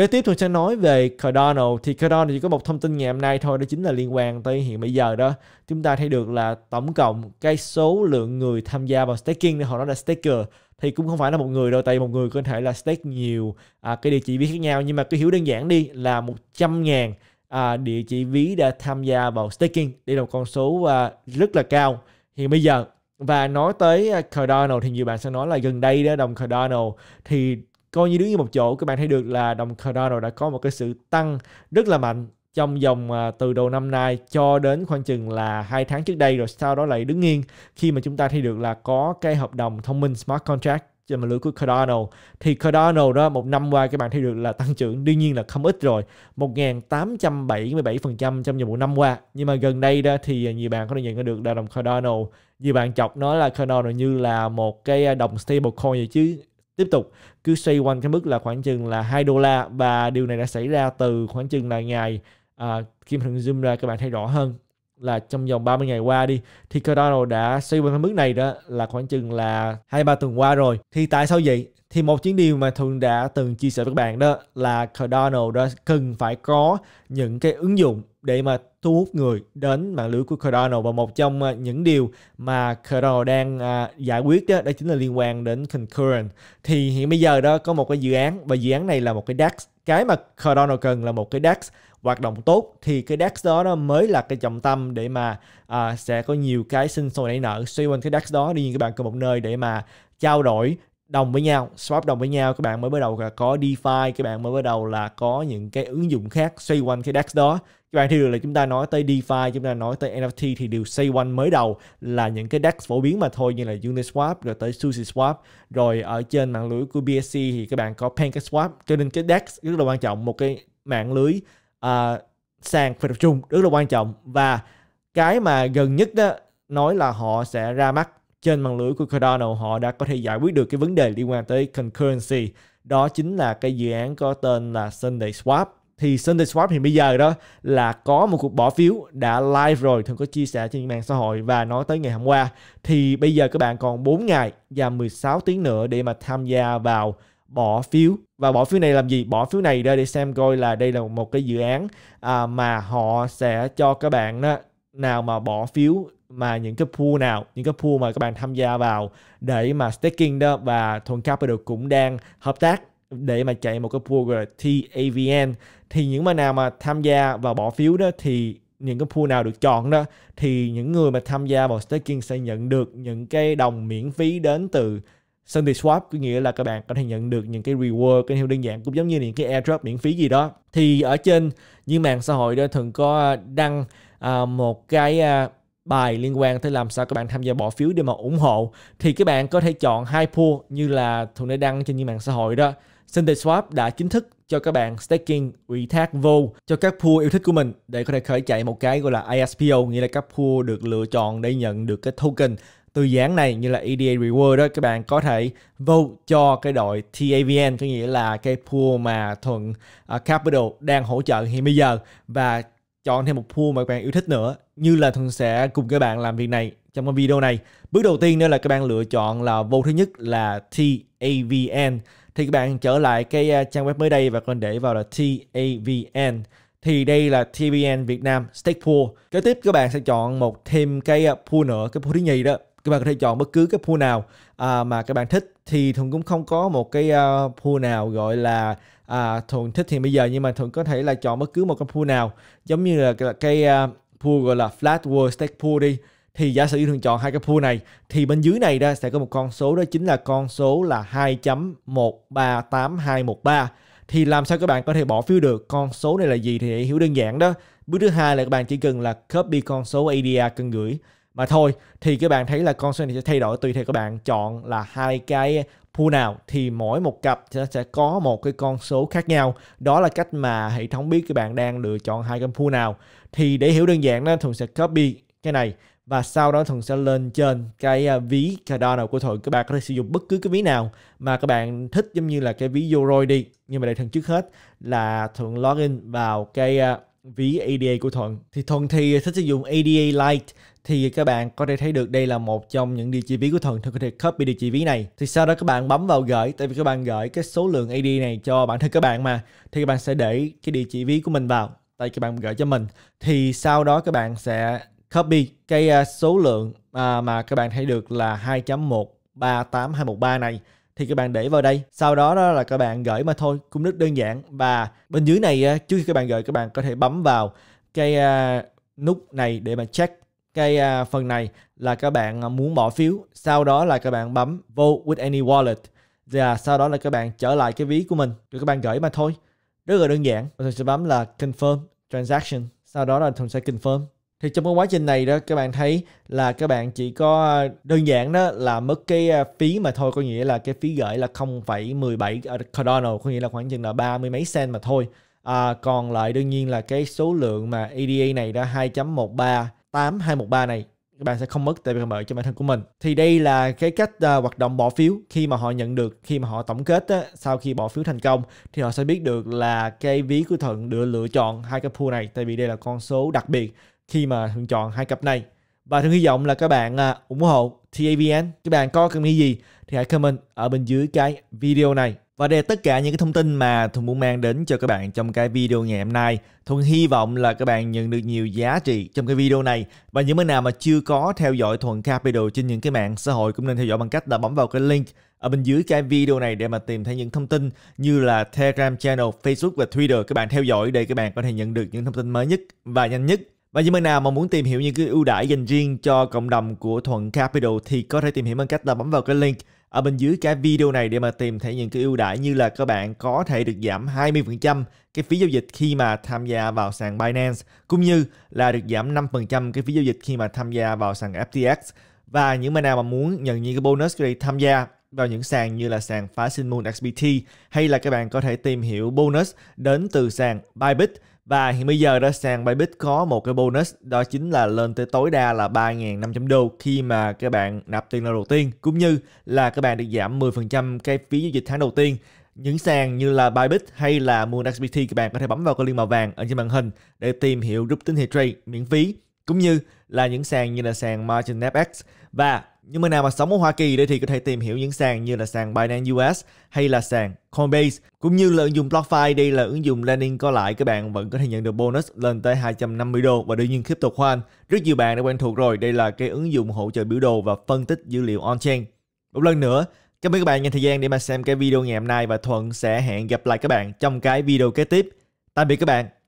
Kế tiếp tôi sẽ nói về Cardano thì Cardano chỉ có một thông tin ngày hôm nay thôi đó chính là liên quan tới hiện bây giờ đó. Chúng ta thấy được là tổng cộng cái số lượng người tham gia vào staking họ nói là staker thì cũng không phải là một người đâu tại một người có thể là stake nhiều à, cái địa chỉ ví khác nhau nhưng mà cứ hiểu đơn giản đi là 100 ngàn à, địa chỉ ví đã tham gia vào staking đây là một con số à, rất là cao hiện bây giờ và nói tới à, Cardano thì nhiều bạn sẽ nói là gần đây đó đồng Cardano thì coi như đứng như một chỗ các bạn thấy được là đồng Cardano đã có một cái sự tăng rất là mạnh trong dòng à, từ đầu năm nay cho đến khoảng chừng là hai tháng trước đây rồi sau đó lại đứng yên khi mà chúng ta thấy được là có cái hợp đồng thông minh smart contract trên mạng lưới của Cardano thì Cardano đó một năm qua các bạn thấy được là tăng trưởng đương nhiên là không ít rồi 1.877% trong vòng một năm qua nhưng mà gần đây đó thì nhiều bạn có thể nhận ra được là đồng Cardano nhiều bạn chọc nó là Cardano như là một cái à, đồng stablecoin vậy chứ tiếp tục cứ xoay quanh cái mức là khoảng chừng là 2 đô la và điều này đã xảy ra từ khoảng chừng là ngày à, khi mà zoom ra các bạn thấy rõ hơn là trong vòng 30 ngày qua đi thì Cardano đã xoay quanh cái mức này đó là khoảng chừng là hai ba tuần qua rồi thì tại sao vậy thì một chuyến điều mà thường đã từng chia sẻ với các bạn đó là Cardano đó cần phải có những cái ứng dụng để mà thu hút người đến mạng lưới của Cardano và một trong à, những điều mà Cardano đang à, giải quyết đó, đó chính là liên quan đến concurrent thì hiện bây giờ đó có một cái dự án và dự án này là một cái DAX cái mà Cardano cần là một cái DAX hoạt động tốt thì cái DAX đó đó mới là cái trọng tâm để mà à, sẽ có nhiều cái sinh sôi nảy nở xoay quanh cái DAX đó đi các bạn cần một nơi để mà trao đổi đồng với nhau swap đồng với nhau các bạn mới bắt đầu là có DeFi các bạn mới bắt đầu là có những cái ứng dụng khác xoay quanh cái DEX đó các bạn thấy được là chúng ta nói tới DeFi chúng ta nói tới NFT thì đều xoay quanh mới đầu là những cái DEX phổ biến mà thôi như là Uniswap rồi tới SushiSwap rồi ở trên mạng lưới của BSC thì các bạn có PancakeSwap cho nên cái DEX rất là quan trọng một cái mạng lưới uh, sàn phải tập trung rất là quan trọng và cái mà gần nhất đó nói là họ sẽ ra mắt trên mạng lưới của Cardano họ đã có thể giải quyết được cái vấn đề liên quan tới concurrency đó chính là cái dự án có tên là Sunday Swap thì Sunday Swap hiện bây giờ đó là có một cuộc bỏ phiếu đã live rồi thường có chia sẻ trên mạng xã hội và nói tới ngày hôm qua thì bây giờ các bạn còn 4 ngày và 16 tiếng nữa để mà tham gia vào bỏ phiếu và bỏ phiếu này làm gì bỏ phiếu này ra để xem coi là đây là một cái dự án à, mà họ sẽ cho các bạn đó nào mà bỏ phiếu mà những cái pool nào, những cái pool mà các bạn tham gia vào để mà staking đó và Thuần Capital cũng đang hợp tác để mà chạy một cái pool gọi là TAVN thì những mà nào mà tham gia và bỏ phiếu đó thì những cái pool nào được chọn đó thì những người mà tham gia vào staking sẽ nhận được những cái đồng miễn phí đến từ Sunday Swap có nghĩa là các bạn có thể nhận được những cái reward cái hiệu đơn giản cũng giống như những cái airdrop miễn phí gì đó thì ở trên những mạng xã hội đó thường có à, đăng à, một cái à, bài liên quan tới làm sao các bạn tham gia bỏ phiếu để mà ủng hộ thì các bạn có thể chọn hai pool như là thuận đã đăng trên những mạng xã hội đó. SundateSwap đã chính thức cho các bạn staking ủy thác vô cho các pool yêu thích của mình để có thể khởi chạy một cái gọi là ISPO nghĩa là các pool được lựa chọn để nhận được cái token từ dự này như là EDA Reward đó các bạn có thể vô cho cái đội TAVN có nghĩa là cái pool mà Thuận uh, Capital đang hỗ trợ hiện bây giờ và chọn thêm một pool mà các bạn yêu thích nữa như là thường sẽ cùng các bạn làm việc này trong cái video này bước đầu tiên đó là các bạn lựa chọn là vô thứ nhất là TAVN thì các bạn trở lại cái à, trang web mới đây và còn để vào là TAVN thì đây là TVN Việt Nam Stake Pool kế tiếp các bạn sẽ chọn một thêm cái à, pool nữa cái pool thứ nhì đó các bạn có thể chọn bất cứ cái pool nào à, mà các bạn thích thì thuận cũng không có một cái uh, ờ, pool nào gọi là uh, thuận thích thì bây giờ nhưng mà thuận có thể là chọn bất cứ một cái pool nào giống như là cái, cái uh, ờ, pool gọi là flat world stake pool đi thì giả sử thường chọn hai cái pool này thì bên dưới này đó sẽ có một con số đó chính là con số là 2.138213 thì làm sao các bạn có thể bỏ phiếu được con số này là gì thì hiểu đơn giản đó bước thứ hai là các bạn chỉ cần là copy con số ADA cần gửi mà thôi thì các bạn thấy là con số này sẽ thay đổi tùy theo các bạn chọn là hai cái pool nào thì mỗi một cặp sẽ, có một cái con số khác nhau đó là cách mà hệ thống biết các bạn đang lựa chọn hai cái pool nào thì để hiểu đơn giản đó thường sẽ copy cái này và sau đó thuận sẽ lên trên cái à, ví Cardano của thuận các bạn có thể sử dụng bất cứ cái ví nào mà các bạn thích giống như là cái ví Yoroi đi nhưng mà để thuận trước hết là thuận login vào cái à, ví ADA của Thuận thì Thuận thì thích sử dụng ADA Lite thì các bạn có thể thấy được đây là một trong những địa chỉ ví của Thuận Thuận có thể copy địa chỉ ví này thì sau đó các bạn bấm vào gửi tại vì các bạn gửi cái số lượng ADA này cho bản thân các bạn mà thì các bạn sẽ để cái địa chỉ ví của mình vào tại các bạn gửi cho mình thì sau đó các bạn sẽ copy cái à, số lượng à, mà các bạn thấy được là 2.1 38213 này thì các bạn để vào đây sau đó đó là các bạn gửi mà thôi cũng rất đơn giản và bên dưới này trước khi các bạn gửi các bạn có thể bấm vào cái à, nút này để mà check cái à, phần này là các bạn à, muốn bỏ phiếu sau đó là các bạn bấm vote with any wallet và dạ, sau đó là các bạn trở lại cái ví của mình rồi các bạn gửi mà thôi rất là đơn giản tôi sẽ bấm là confirm transaction sau đó là tôi sẽ confirm thì trong cái quá trình này đó các bạn thấy là các bạn chỉ có ờ, đơn giản đó là mất cái ờ, phí mà thôi có nghĩa là cái phí gửi là 0,17 ờ, cardano có nghĩa là khoảng chừng là ba mươi mấy cent mà thôi à, còn lại đương nhiên là cái số lượng mà ADA e này đó 2 138213 này các bạn sẽ không mất tại vì mở cho bản thân của mình thì đây là cái cách uh, hoạt động bỏ phiếu khi mà họ nhận được khi mà họ tổng kết á, sau khi bỏ phiếu thành công thì họ sẽ biết được là cái ví của thuận được lựa chọn hai cái pool này tại vì đây là con số đặc biệt khi mà mình chọn hai cặp này và thương hy vọng là các bạn à, ủng hộ TAVN các bạn có cần nghĩ gì thì hãy comment ở bên dưới cái video này và đây tất cả những cái thông tin mà Thuận muốn mang đến cho các bạn trong cái video ngày hôm nay. Thuận hy vọng là các bạn nhận được nhiều giá trị trong cái video này. Và những bạn nào mà chưa có theo dõi Thuận Capital trên những cái mạng xã hội cũng nên theo dõi bằng cách là bấm vào cái link ở bên dưới cái video này để mà tìm thấy những thông tin như là Telegram channel, Facebook và Twitter các bạn theo dõi để các bạn có thể nhận được những thông tin mới nhất và nhanh nhất. Và những bạn nào mà muốn tìm hiểu những cái ưu đãi dành riêng cho cộng đồng của Thuận Capital thì có thể tìm hiểu bằng cách là bấm vào cái link ở bên dưới cái video này để mà tìm thấy những cái ưu đãi như là các bạn có thể được giảm 20% cái phí giao dịch khi mà tham gia vào sàn Binance cũng như là được giảm 5% cái phí giao dịch khi mà tham gia vào sàn FTX. Và những bạn nào mà muốn nhận những cái bonus này tham gia vào những sàn như là sàn Phá Sinh Moon XBT hay là các bạn có thể tìm hiểu bonus đến từ sàn Bybit và hiện bây giờ đó sàn Bybit có một cái bonus đó chính là lên tới tối đa là 3.500 đô khi mà các bạn nạp tiền lần đầu tiên cũng như là các bạn được giảm 10% cái phí giao dịch tháng đầu tiên. Những sàn như là Bybit hay là MoonXBT các bạn có thể bấm vào cái link màu vàng ở trên màn hình để tìm hiểu group tín hiệu trade miễn phí cũng như là những sàn như là sàn Margin FX và những người nào mà sống ở Hoa Kỳ đây thì có thể tìm hiểu những sàn như là sàn Binance US hay là sàn Coinbase cũng như là ứng dụng BlockFi đây là ứng dụng landing có lãi các bạn vẫn có thể nhận được bonus lên tới 250 đô và đương nhiên khoan rất nhiều bạn đã quen thuộc rồi đây là cái ứng dụng hỗ trợ biểu đồ và phân tích dữ liệu on-chain một lần nữa cảm ơn các bạn dành thời gian để mà xem cái video ngày hôm nay và Thuận sẽ hẹn gặp lại các bạn trong cái video kế tiếp tạm biệt các bạn